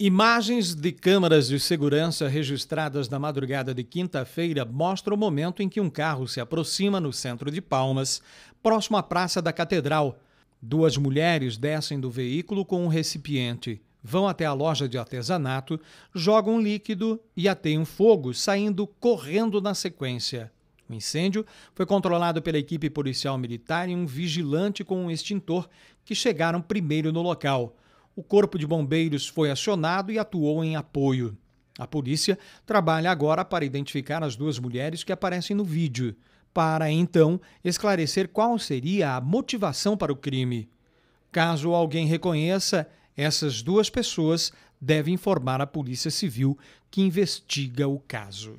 Imagens de câmaras de segurança registradas na madrugada de quinta-feira mostram o momento em que um carro se aproxima no centro de Palmas, próximo à Praça da Catedral. Duas mulheres descem do veículo com um recipiente, vão até a loja de artesanato, jogam um líquido e ateiam fogo, saindo correndo na sequência. O incêndio foi controlado pela equipe policial militar e um vigilante com um extintor que chegaram primeiro no local. O Corpo de Bombeiros foi acionado e atuou em apoio. A polícia trabalha agora para identificar as duas mulheres que aparecem no vídeo, para então esclarecer qual seria a motivação para o crime. Caso alguém reconheça, essas duas pessoas devem informar a Polícia Civil, que investiga o caso.